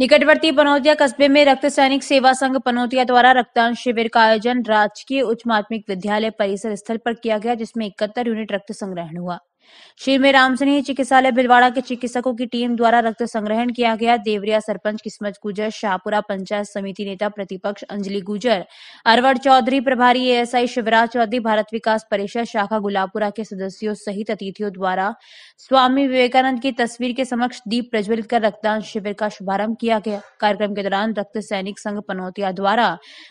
निकटवर्ती पनौतिया कस्बे में रक्त सैनिक सेवा संघ पनौतिया द्वारा रक्तदान शिविर का आयोजन राजकीय उच्च माध्यमिक विद्यालय परिसर स्थल पर किया गया जिसमें इकहत्तर यूनिट रक्त संग्रहण हुआ शिविर में रामसनेही चिकित्सालय भिलवाड़ा के चिकित्सकों की टीम द्वारा रक्त संग्रहण किया गया देवरिया सरपंच किस्मत गुजर शाहपुरा पंचायत समिति नेता प्रतिपक्ष अंजलि गुजर अरवर चौधरी प्रभारी एएसआई शिवराज चौधरी भारत विकास परिषद शाखा गुलापुरा के सदस्यों सहित अतिथियों द्वारा स्वामी विवेकानंद की तस्वीर के समक्ष दीप प्रज्वलित कर रक्तदान शिविर का शुभारंभ किया गया कार्यक्रम के दौरान रक्त सैनिक संघ पनौतिया द्वारा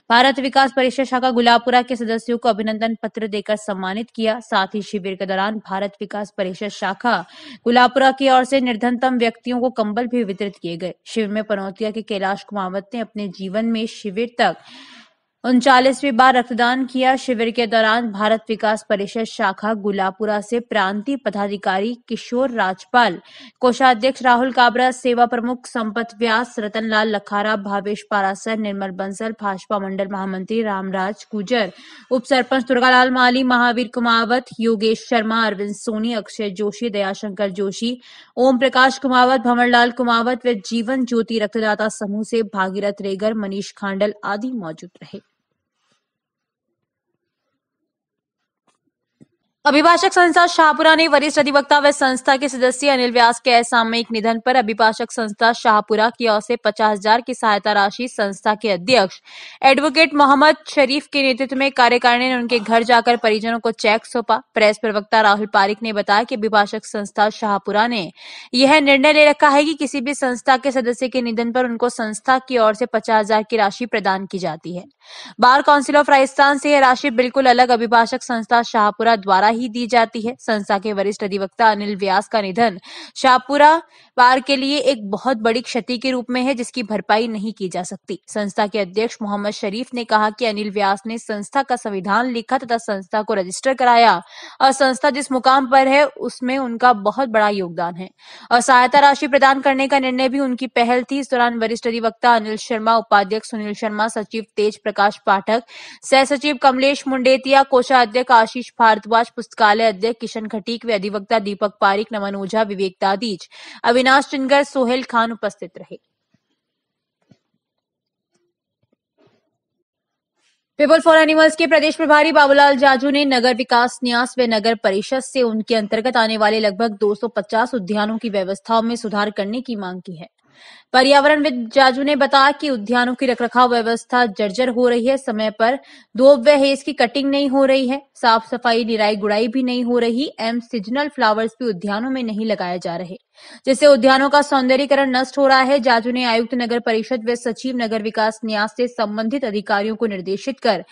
भारत विकास परिषद शाखा गुलापुरा के सदस्यों को अभिनंदन पत्र देकर सम्मानित किया साथ ही शिविर के दौरान भारत विकास विकास परिषद शाखा गुलापुरा की ओर से निर्धनतम व्यक्तियों को कंबल भी वितरित किए गए शिविर में पनौतिया के कैलाश कुमावत ने अपने जीवन में शिविर तक उनचालीसवीं बार रक्तदान किया शिविर के दौरान भारत विकास परिषद शाखा गुलापुरा से प्रांतीय पदाधिकारी किशोर राजपाल कोषाध्यक्ष राहुल काबरा सेवा प्रमुख संपत व्यास रतनलाल लखारा भावेश पारासर निर्मल बंसल भाजपा मंडल महामंत्री रामराज गुजर उप सरपंच दुर्गालाल माली महावीर कुमावत योगेश शर्मा अरविंद सोनी अक्षय जोशी दयाशंकर जोशी ओम प्रकाश कुमावत भंवरलाल कुमावत व जीवन ज्योति रक्तदाता समूह से भागीरथ रेगर मनीष खांडल आदि मौजूद रहे अभिभाषक संस्था शाहपुरा ने वरिष्ठ अधिवक्ता व संस्था के सदस्य अनिल व्यास के असामयिक निधन पर अभिभाषक संस्था शाहपुरा की ओर से पचास हजार की सहायता राशि संस्था के अध्यक्ष एडवोकेट मोहम्मद शरीफ के नेतृत्व में कार्यकारिणी ने उनके घर जाकर परिजनों को चेक सौंपा प्रेस प्रवक्ता राहुल पारिक ने बताया कि अभिभाषक संस्था शाहपुरा ने यह निर्णय ले रखा है कि किसी भी संस्था के सदस्य के निधन पर उनको संस्था की ओर से पचास की राशि प्रदान की जाती है बार काउंसिल ऑफ राजस्थान से यह राशि बिल्कुल अलग अभिभाषक संस्था शाहपुरा द्वारा गवाही दी जाती है संस्था के वरिष्ठ अधिवक्ता अनिल व्यास का निधन शाहपुरा पार के लिए एक बहुत बड़ी क्षति के रूप में है जिसकी भरपाई नहीं की जा सकती संस्था के अध्यक्ष मोहम्मद शरीफ ने कहा कि अनिल व्यास ने संस्था का संविधान लिखा तथा संस्था को रजिस्टर कराया और संस्था जिस मुकाम पर है उसमें उनका बहुत बड़ा योगदान है और सहायता राशि प्रदान करने का निर्णय भी उनकी पहल थी इस दौरान वरिष्ठ अधिवक्ता अनिल शर्मा उपाध्यक्ष सुनील शर्मा सचिव तेज प्रकाश पाठक सह सचिव कमलेश मुंडेतिया कोषाध्यक्ष आशीष भारद्वाज पुस्तकालय अध्यक्ष किशन खटीक व अधिवक्ता दीपक पारिक नमन ओझा विवेक दादीज अविनाश चिंगर सोहेल खान उपस्थित रहे पीपल फॉर एनिमल्स के प्रदेश प्रभारी बाबूलाल जाजू ने नगर विकास न्यास व नगर परिषद से उनके अंतर्गत आने वाले लगभग 250 उद्यानों की व्यवस्थाओं में सुधार करने की मांग की है पर्यावरणविद जाजू ने बताया कि उद्यानों की रखरखाव व्यवस्था जर्जर हो रही है समय पर धोब हेज की कटिंग नहीं हो रही है साफ सफाई निराई गुड़ाई भी नहीं हो रही एम सीजनल फ्लावर्स भी उद्यानों में नहीं लगाए जा रहे जिससे उद्यानों का सौंदर्यकरण नष्ट हो रहा है जाजू ने आयुक्त नगर परिषद व सचिव नगर विकास न्यास से संबंधित अधिकारियों को निर्देशित कर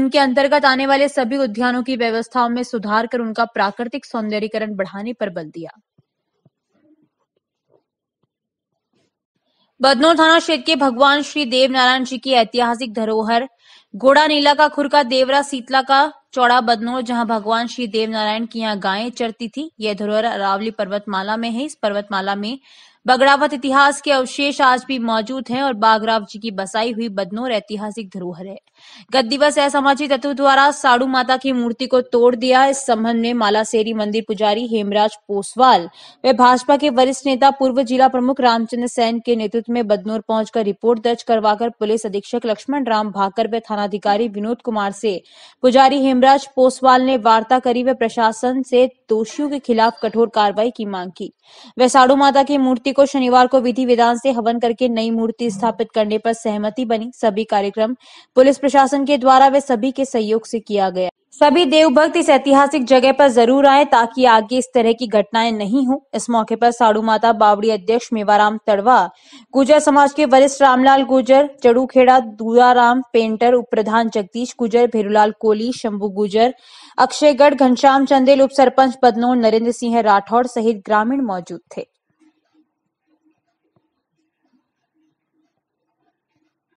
उनके अंतर्गत आने वाले सभी उद्यानों की व्यवस्थाओं में सुधार कर उनका प्राकृतिक सौंदर्यीकरण बढ़ाने पर बल दिया बदनौर थाना क्षेत्र के भगवान श्री देव नारायण जी की ऐतिहासिक धरोहर घोड़ा नीला का खुरका देवरा सीतला का चौड़ा बदनौर जहां भगवान श्री देव नारायण की यहाँ गायें चढ़ती थी यह धरोहर अरावली पर्वतमाला में है इस पर्वतमाला में बगड़ावत इतिहास के अवशेष आज भी मौजूद हैं और बागराव जी की बसाई हुई बदनौर ऐतिहासिक धरोहर है गत दिवस असामाजिक तत्व द्वारा साड़ू माता की मूर्ति को तोड़ दिया इस संबंध में मालासेरी मंदिर पुजारी हेमराज पोसवाल व भाजपा के वरिष्ठ नेता पूर्व जिला प्रमुख रामचंद्र सैन के नेतृत्व में बदनौर पहुंचकर रिपोर्ट दर्ज करवाकर पुलिस अधीक्षक लक्ष्मण राम भाकर व थानाधिकारी विनोद कुमार से पुजारी हेमराज पोसवाल ने वार्ता करी व प्रशासन से दोषियों के खिलाफ कठोर कार्रवाई की मांग की वह साड़ू माता की मूर्ति को शनिवार को विधि विधान से हवन करके नई मूर्ति स्थापित करने पर सहमति बनी सभी कार्यक्रम पुलिस प्रशासन के द्वारा वे सभी के सहयोग से किया गया सभी देव भक्त इस ऐतिहासिक जगह पर जरूर आए ताकि आगे इस तरह की घटनाएं नहीं हो इस मौके पर साड़ू माता बावड़ी अध्यक्ष मेवाराम तड़वा गुजर समाज के वरिष्ठ रामलाल गुजर चड़ूखेड़ा दूराराम पेंटर उप प्रधान जगदीश गुजर भेरूलाल कोली शंभू गुजर अक्षयगढ़ घनश्याम चंदेल उप सरपंच बदनोर नरेंद्र सिंह राठौड़ सहित ग्रामीण मौजूद थे